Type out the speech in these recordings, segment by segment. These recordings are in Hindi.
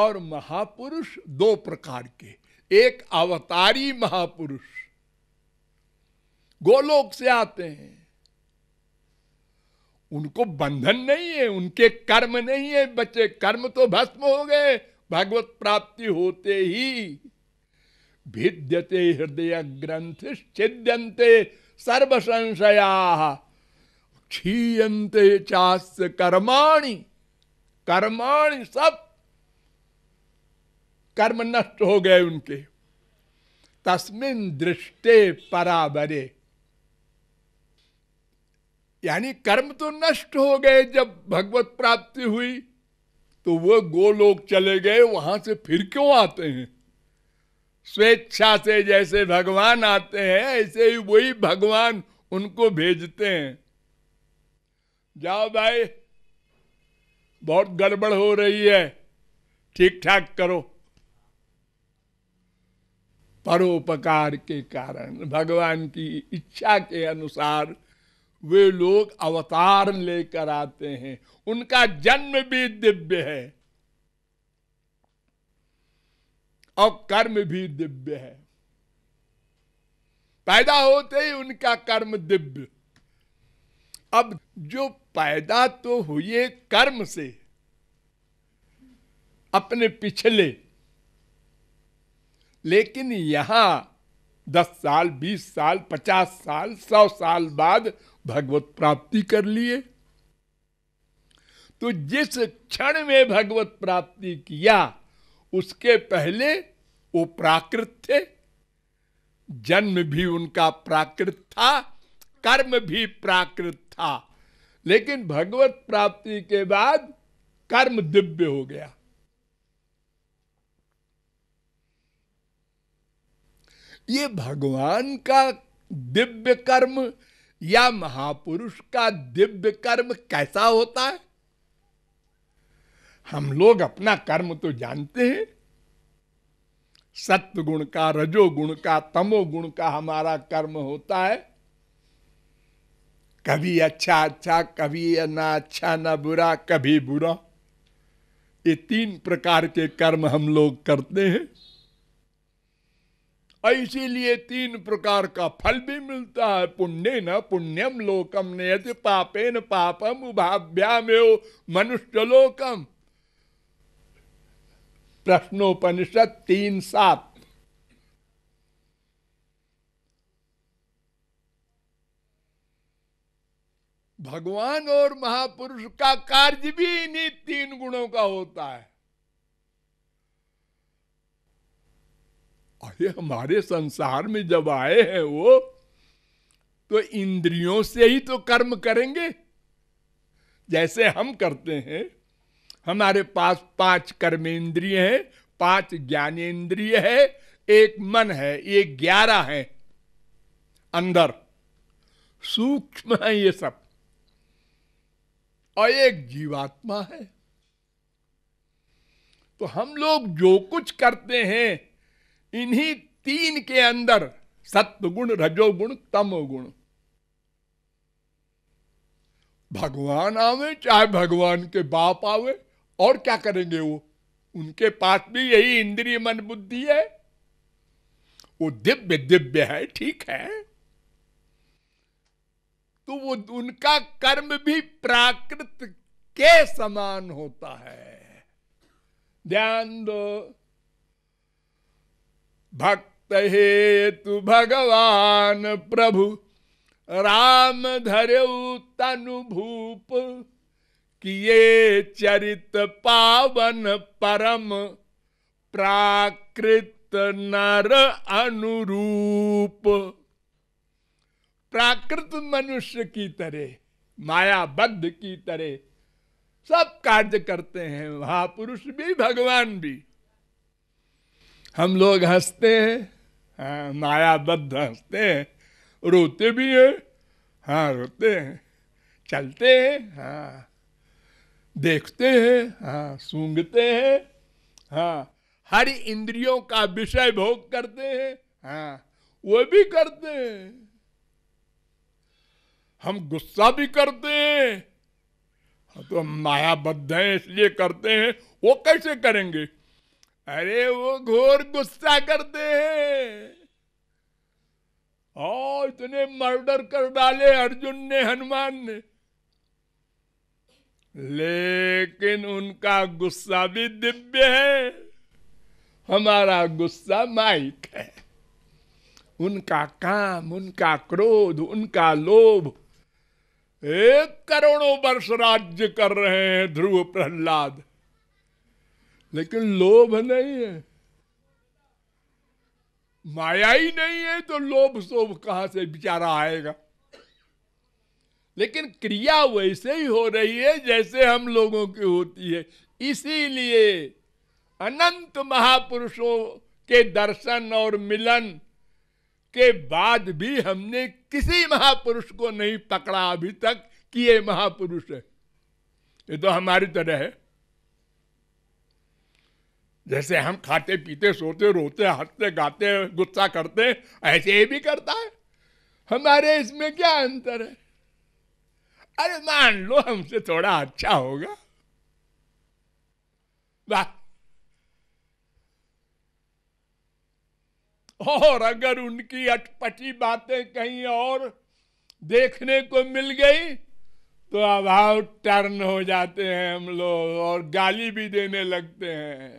और महापुरुष दो प्रकार के एक अवतारी महापुरुष गोलोक से आते हैं उनको बंधन नहीं है उनके कर्म नहीं है बच्चे कर्म तो भस्म हो गए भगवत प्राप्ति होते ही भिद्यते हृदय ग्रंथ छिद्यंते सर्व संशया क्षीयते चास्त कर्माणी कर्माणी सब कर्म नष्ट हो गए उनके तस्मिन दृष्टे पराबरे यानी कर्म तो नष्ट हो गए जब भगवत प्राप्ति हुई तो वो गोलोक चले गए वहां से फिर क्यों आते हैं स्वेच्छा से जैसे भगवान आते हैं ऐसे ही वही भगवान उनको भेजते हैं जाओ भाई बहुत गड़बड़ हो रही है ठीक ठाक करो परोपकार के कारण भगवान की इच्छा के अनुसार वे लोग अवतार लेकर आते हैं उनका जन्म भी दिव्य है और कर्म भी दिव्य है पैदा होते ही उनका कर्म दिव्य अब जो पैदा तो हुए कर्म से अपने पिछले लेकिन यहां दस साल बीस साल पचास साल सौ साल बाद भगवत प्राप्ति कर लिए तो जिस क्षण में भगवत प्राप्ति किया उसके पहले वो प्राकृत थे जन्म भी उनका प्राकृत था कर्म भी प्राकृत था लेकिन भगवत प्राप्ति के बाद कर्म दिव्य हो गया ये भगवान का दिव्य कर्म या महापुरुष का दिव्य कर्म कैसा होता है हम लोग अपना कर्म तो जानते हैं सत्व गुण का रजोगुण का तमोगुण का हमारा कर्म होता है कभी अच्छा अच्छा कभी ना अच्छा ना बुरा कभी बुरा ये तीन प्रकार के कर्म हम लोग करते हैं इसीलिए तीन प्रकार का फल भी मिलता है पुण्य न पुण्यम लोकम यदि पापे न पापम उभाभ्याम मनुष्य लोकम प्रश्नोपनिषद तीन सात भगवान और महापुरुष का कार्य भी इन्हीं तीन गुणों का होता है अरे हमारे संसार में जब आए हैं वो तो इंद्रियों से ही तो कर्म करेंगे जैसे हम करते हैं हमारे पास पांच कर्मेंद्रिय हैं पांच ज्ञानेन्द्रिय है एक मन है ये ग्यारह है अंदर सूक्ष्म है ये सब और एक जीवात्मा है तो हम लोग जो कुछ करते हैं इन्हीं तीन के अंदर सत्वगुण रजोगुण तमोगुण भगवान आवे चाहे भगवान के बाप आवे और क्या करेंगे वो उनके पास भी यही इंद्रिय मन बुद्धि है वो दिव्य दिव्य है ठीक है तो वो उनका कर्म भी प्राकृत के समान होता है ध्यान दो भक्त हेतु भगवान प्रभु राम धरऊ तनु भूप किए चरित पावन परम प्राकृत नर अनुरूप प्राकृत मनुष्य की तरह मायाबद्ध की तरह सब कार्य करते हैं महापुरुष भी भगवान भी हम लोग हंसते हैं हाँ मायाबद्ध हंसते हैं रोते भी हैं हाँ रोते हैं चलते हैं हाँ देखते हैं हाँ सूंघते हैं हाँ हर इंद्रियों का विषय भोग करते हैं हाँ वो भी करते हैं हम गुस्सा भी करते हैं तो हम मायाबद्ध हैं इसलिए करते हैं वो कैसे करेंगे अरे वो घोर गुस्सा करते हैं और इतने मर्डर कर डाले अर्जुन ने हनुमान ने लेकिन उनका गुस्सा भी दिव्य है हमारा गुस्सा माइक है उनका काम उनका क्रोध उनका लोभ एक करोड़ों वर्ष राज्य कर रहे हैं ध्रुव प्रहलाद लेकिन लोभ नहीं है माया ही नहीं है तो लोभ शोभ कहां से बेचारा आएगा लेकिन क्रिया वैसे ही हो रही है जैसे हम लोगों की होती है इसीलिए अनंत महापुरुषों के दर्शन और मिलन के बाद भी हमने किसी महापुरुष को नहीं पकड़ा अभी तक कि ये महापुरुष है ये तो हमारी तरह है जैसे हम खाते पीते सोते रोते हंसते गाते गुस्सा करते ऐसे ही भी करता है हमारे इसमें क्या अंतर है अरे मान लो हमसे थोड़ा अच्छा होगा वाह और अगर उनकी अटपटी बातें कहीं और देखने को मिल गई तो अभाव टर्न हो जाते हैं हम लोग और गाली भी देने लगते हैं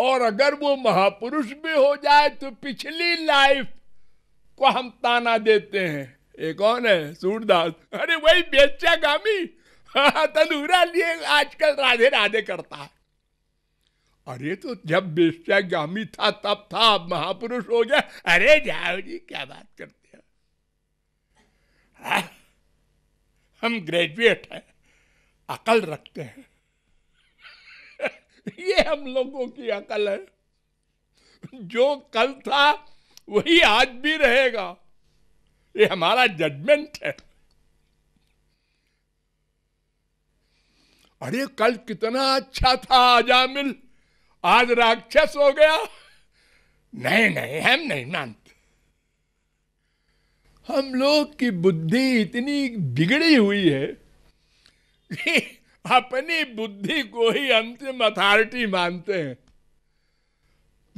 और अगर वो महापुरुष भी हो जाए तो पिछली लाइफ को हम ताना देते हैं ये कौन है सूरदास अरे वही बेचा गामी तंदूरा लिए आजकल राधे राधे करता है अरे तो जब बेचा गामी था तब था अब महापुरुष हो गया अरे जाओ जी क्या बात करते हैं हाँ? हम ग्रेजुएट हैं अकल रखते हैं ये हम लोगों की अकल है जो कल था वही आज भी रहेगा ये हमारा जजमेंट है अरे कल कितना अच्छा था आजामिल आज राक्षस हो गया नहीं नहीं हम नहीं मानते हम लोग की बुद्धि इतनी बिगड़ी हुई है अपनी बुद्धि को ही अंतिम अथॉरिटी मानते हैं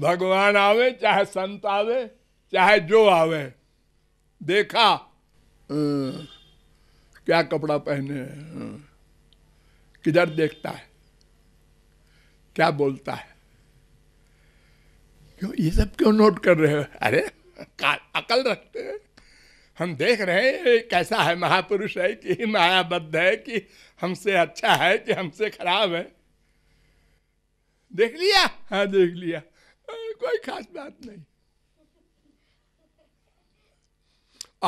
भगवान आवे चाहे संत आवे चाहे जो आवे देखा हम्म। क्या कपड़ा पहने हम्म। किधर देखता है क्या बोलता है क्यों ये सब क्यों नोट कर रहे हो अरे अकल रखते हैं हम देख रहे हैं कैसा है महापुरुष है कि मायाबद्ध है कि हमसे अच्छा है कि हमसे खराब है देख लिया हाँ देख लिया कोई खास बात नहीं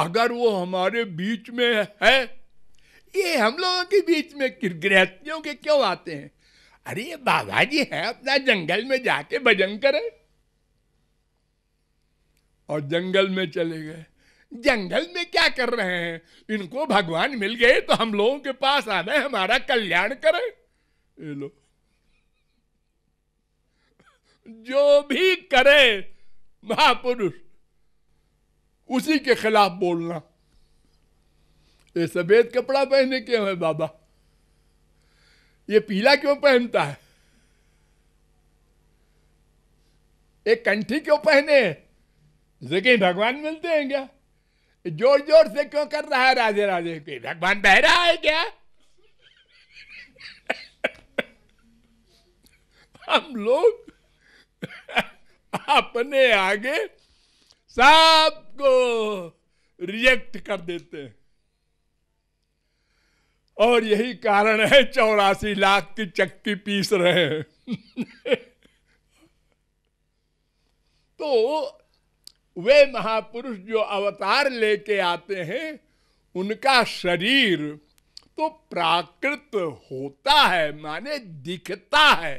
अगर वो हमारे बीच में है ये हम लोगों के बीच में गृहस्थियों के क्यों आते हैं अरे ये बाबा जी है अपना जंगल में जाके भजन करें और जंगल में चले गए जंगल में क्या कर रहे हैं इनको भगवान मिल गए तो हम लोगों के पास आ गए हमारा कल्याण करें ये लो जो भी करे महापुरुष उसी के खिलाफ बोलना ये सफेद कपड़ा पहने क्यों है बाबा ये पीला क्यों पहनता है एक कंठी क्यों पहने जगह भगवान मिलते हैं क्या जोर जोर से क्यों कर रहा है राजे राजे के भगवान बह रहा है क्या हम लोग अपने आगे सबको रिजेक्ट कर देते हैं और यही कारण है चौरासी लाख की चक्की पीस रहे हैं तो वे महापुरुष जो अवतार लेके आते हैं उनका शरीर तो प्राकृत होता है माने दिखता है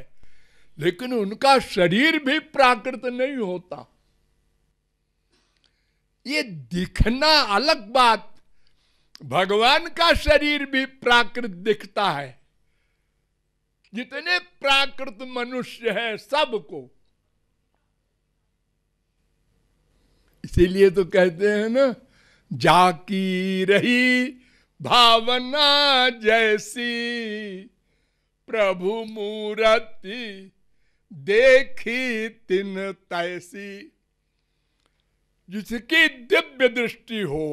लेकिन उनका शरीर भी प्राकृत नहीं होता ये दिखना अलग बात भगवान का शरीर भी प्राकृत दिखता है जितने प्राकृत मनुष्य है सबको इसीलिए तो कहते हैं ना जाकी रही भावना जैसी प्रभु मूर्ति देखी तिन तैसी जिसकी दिव्य दृष्टि हो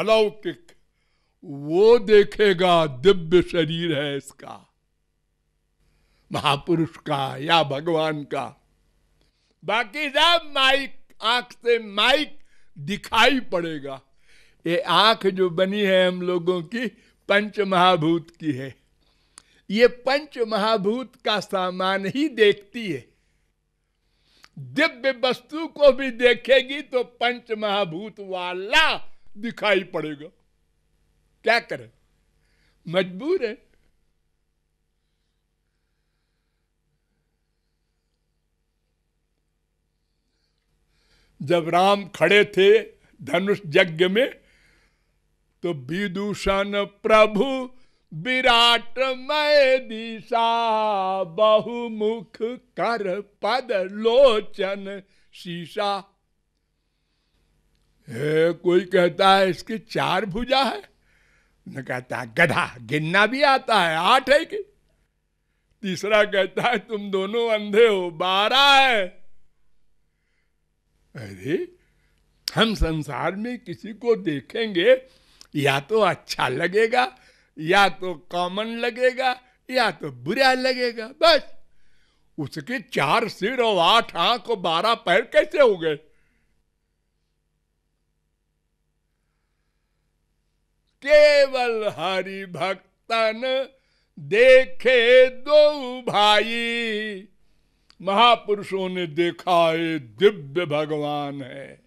अलौकिक वो देखेगा दिव्य शरीर है इसका महापुरुष का या भगवान का बाकी सब माइक आंख से माइक दिखाई पड़ेगा ये आंख जो बनी है हम लोगों की पंच महाभूत की है ये पंच महाभूत का सामान ही देखती है दिव्य वस्तु को भी देखेगी तो पंच महाभूत वाला दिखाई पड़ेगा क्या करें मजबूर है जब राम खड़े थे धनुष यज्ञ में तो विदूषण प्रभु विराट मय दिशा बहुमुख कर पद लोचन शीशा हे कोई कहता है इसकी चार भुजा है न कहता है गधा गिनना भी आता है आठ है कि तीसरा कहता है तुम दोनों अंधे हो बारह है अरे हम संसार में किसी को देखेंगे या तो अच्छा लगेगा या तो कॉमन लगेगा या तो बुरा लगेगा बस उसके चार सिर और आठ आंख और बारह पैर कैसे हो गए केवल हरि भक्तन देखे दो भाई महापुरुषों ने देखा है दिव्य भगवान है